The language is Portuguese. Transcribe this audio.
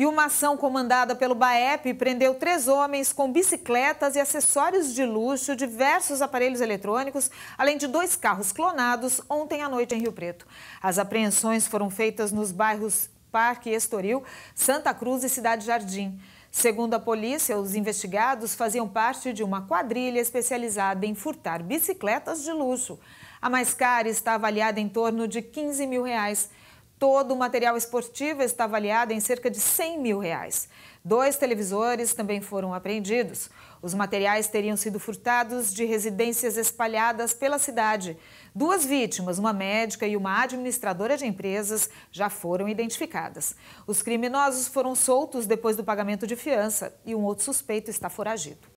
E uma ação comandada pelo BAEP prendeu três homens com bicicletas e acessórios de luxo, diversos aparelhos eletrônicos, além de dois carros clonados ontem à noite em Rio Preto. As apreensões foram feitas nos bairros Parque Estoril, Santa Cruz e Cidade Jardim. Segundo a polícia, os investigados faziam parte de uma quadrilha especializada em furtar bicicletas de luxo. A mais cara está avaliada em torno de 15 mil reais. Todo o material esportivo está avaliado em cerca de 100 mil reais. Dois televisores também foram apreendidos. Os materiais teriam sido furtados de residências espalhadas pela cidade. Duas vítimas, uma médica e uma administradora de empresas, já foram identificadas. Os criminosos foram soltos depois do pagamento de fiança e um outro suspeito está foragido.